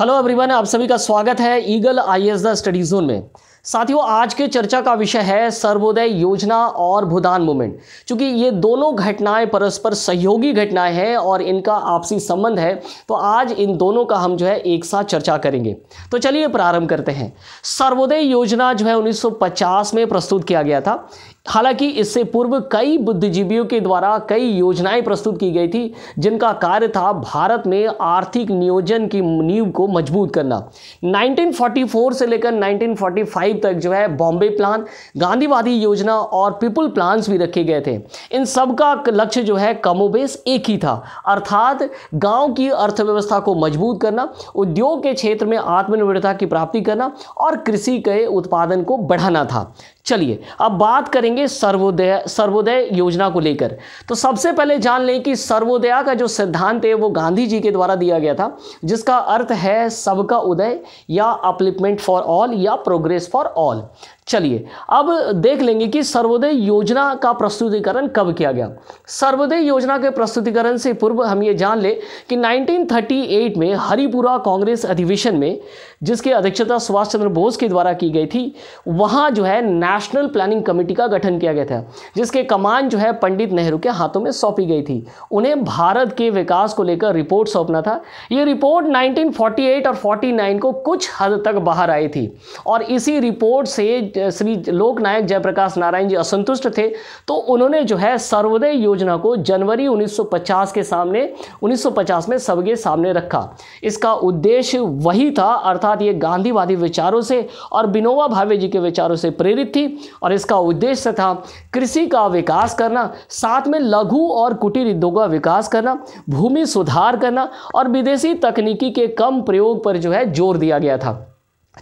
hello everyone आप सभी का स्वागत है Eagle I S the study zone में साथियों आज के चर्चा का विषय है सर्वोदय योजना और भूदान मूवमेंट क्योंकि ये दोनों घटनाएं परस्पर सहयोगी घटनाएं हैं और इनका आपसी संबंध है तो आज इन दोनों का हम जो है एक साथ चर्चा करेंगे तो चलिए प्रारंभ करते हैं सर्वोदय योजना जो है 1950 में प्रस्तुत किया गया था हालांकि इससे पूर्व कई बुद्धिजीवियों के द्वारा कई योजनाएं प्रस्तुत की गई थी जिनका कार्य था भारत में आर्थिक नियोजन की नींव को मजबूत करना 1944 से लेकर 1945 करीब तक जो है बॉम्बे प्लान गांधीवादी योजना और पीपुल प्लान्स भी रखे गए थे इन सब का लक्ष्य जो है कमोबेश एक ही था अर्थात गांव की अर्थव्यवस्था को मजबूत करना उद्योग के क्षेत्र में आत्मनिर्भरता की प्राप्ति करना और कृषि के उत्पादन को बढ़ाना था चलिए अब बात करेंगे सर्वोदय सर्वोदय योजना को लेकर तो सबसे पहले जान लें कि सर्वोदया का जो सिद्धांत है वो गांधी जी के द्वारा दिया गया था जिसका अर्थ है सबका उदय या अपलिपमेंट फॉर ऑल या प्रोग्रेस फॉर for all चलिए अब देख लेंगे कि सर्वोदय योजना का प्रस्तुतिकरण कब किया गया सर्वोदय योजना के प्रस्तुतिकरण से पूर्व हम ये जान ले कि 1938 में हरिपुरा कांग्रेस अधिवेशन में जिसकी अध्यक्षता सुभाष चंद्र बोस के द्वारा की गई थी वहाँ जो है नेशनल प्लानिंग कमेटी का गठन किया गया था जिसके कमान जो है पंडित नेहरू के हाथों में सौंपी गई थी उन्हें भारत के विकास को लेकर रिपोर्ट सौंपना था ये रिपोर्ट 1948 और 49 को कुछ हद तक बाहर आई थी और इसी रिपोर्ट से श्री लोकनायक जयप्रकाश नारायण जी असंतुष्ट थे तो उन्होंने जो है सर्वोदय योजना को जनवरी 1950 के सामने 1950 में सबके सामने रखा इसका उद्देश्य वही था अर्थात ये गांधीवादी विचारों से और बिनोवा भावे जी के विचारों से प्रेरित थी और इसका उद्देश्य था कृषि का विकास करना साथ में लघु और कुटीर उद्योगों का विकास करना भूमि सुधार करना और विदेशी तकनीकी के कम प्रयोग पर जो है जोर दिया गया था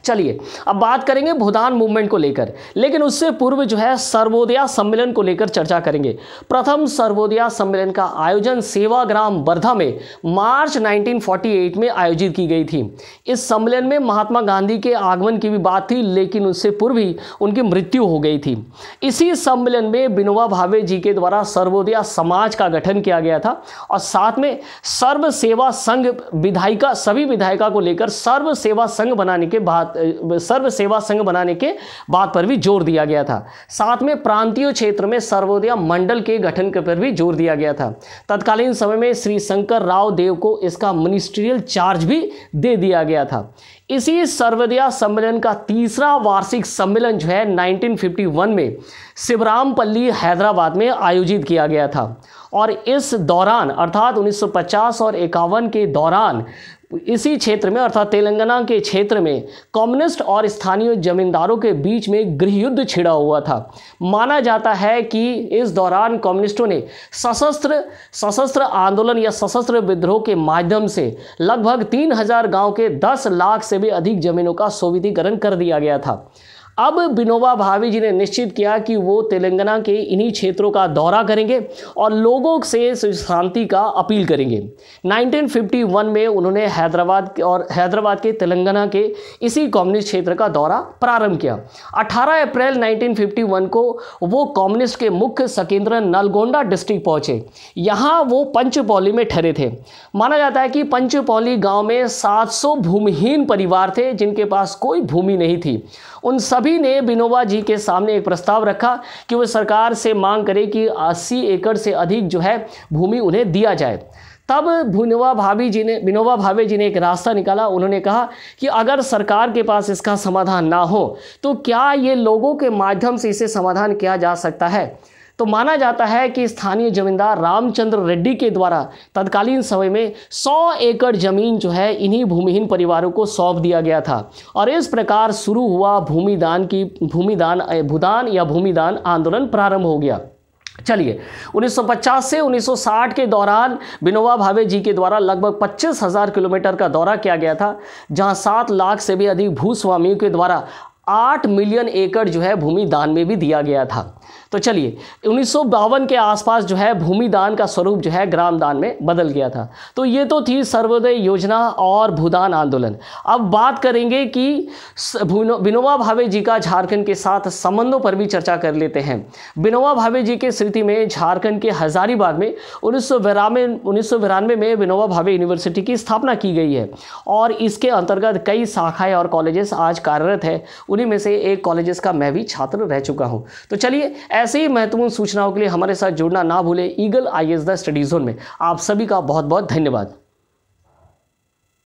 चलिए अब बात करेंगे भूदान मूवमेंट को लेकर लेकिन उससे पूर्व जो है सर्वोदया सम्मेलन को लेकर चर्चा करेंगे प्रथम सर्वोदया सम्मेलन का आयोजन सेवाग्राम वर्धा में मार्च 1948 में आयोजित की गई थी इस सम्मेलन में महात्मा गांधी के आगमन की भी बात थी लेकिन उससे पूर्व ही उनकी मृत्यु हो गई थी इसी सम्मेलन में विनोबा भावे जी के द्वारा सर्वोदया समाज का गठन किया गया था और साथ में सर्व सेवा संघ विधायिका सभी विधायिका को लेकर सर्व सेवा संघ बनाने के बाद बात सर्व सेवा संघ बनाने के बात पर भी जोर दिया गया था साथ में प्रांतीय क्षेत्र में सर्वोदय मंडल के गठन पर भी जोर दिया गया था तत्कालीन समय में श्री शंकर राव देव को इसका मिनिस्ट्रियल चार्ज भी दे दिया गया था इसी सर्वदया सम्मेलन का तीसरा वार्षिक सम्मेलन जो है 1951 में शिवरामपल्ली हैदराबाद में आयोजित किया गया था और इस दौरान अर्थात 1950 और इक्यावन के दौरान इसी क्षेत्र में अर्थात तेलंगाना के क्षेत्र में कम्युनिस्ट और स्थानीय जमींदारों के बीच में गृह युद्ध छिड़ा हुआ था माना जाता है कि इस दौरान कम्युनिस्टों ने सशस्त्र सशस्त्र आंदोलन या सशस्त्र विद्रोह के माध्यम से लगभग तीन हजार गांव के दस लाख से भी अधिक जमीनों का सोवितीकरण कर दिया गया था अब विनोबा भावे जी ने निश्चित किया कि वो तेलंगाना के इन्हीं क्षेत्रों का दौरा करेंगे और लोगों से शांति का अपील करेंगे 1951 में उन्होंने हैदराबाद और हैदराबाद के तेलंगाना के इसी कम्युनिस्ट क्षेत्र का दौरा प्रारंभ किया 18 अप्रैल 1951 को वो कम्युनिस्ट के मुख्य सकेंद्र नलगोंडा डिस्ट्रिक्ट पहुँचे यहाँ वो पंचपौली में ठहरे थे माना जाता है कि पंचपौली गाँव में सात भूमिहीन परिवार थे जिनके पास कोई भूमि नहीं थी उन सब सभी ने बिनोबा जी के सामने एक प्रस्ताव रखा कि वह सरकार से मांग करे कि अस्सी एकड़ से अधिक जो है भूमि उन्हें दिया जाए तब भुनवा भाभी जी ने बिनोबा भावे जी ने एक रास्ता निकाला उन्होंने कहा कि अगर सरकार के पास इसका समाधान ना हो तो क्या ये लोगों के माध्यम से इसे समाधान किया जा सकता है तो माना जाता है कि स्थानीय जमींदार रामचंद्र रेड्डी के द्वारा तत्कालीन समय में 100 एकड़ जमीन जो है इन्हीं भूमिहीन परिवारों को सौंप दिया गया था और इस प्रकार शुरू हुआ भूमिदान की भूमिदान भूदान या भूमिदान आंदोलन प्रारंभ हो गया चलिए 1950 से 1960 के दौरान विनोबा भावे जी के द्वारा लगभग पच्चीस हजार किलोमीटर का दौरा किया गया था जहां सात लाख से भी अधिक भूस्वामियों के द्वारा आठ मिलियन एकड़ जो है भूमि दान में भी दिया गया था तो चलिए उन्नीस के आसपास जो है भूमि दान का स्वरूप जो है ग्राम दान में बदल गया था तो ये तो थी सर्वोदय योजना और भूदान आंदोलन अब बात करेंगे कि विनोबा भावे जी का झारखंड के साथ संबंधों पर भी चर्चा कर लेते हैं विनोबा भावे जी के स्मृति में झारखंड के हजारीबाग में उन्नीस सौ में, में विनोबा भावे यूनिवर्सिटी की स्थापना की गई है और इसके अंतर्गत कई शाखाएँ और कॉलेजेस आज कार्यरत है उन्हीं में से एक कॉलेजेस का मैं भी छात्र रह चुका हूँ तो चलिए ऐसे ही महत्वपूर्ण सूचनाओं के लिए हमारे साथ जुड़ना ना भूलें Eagle I S the study zone में आप सभी का बहुत बहुत धन्यवाद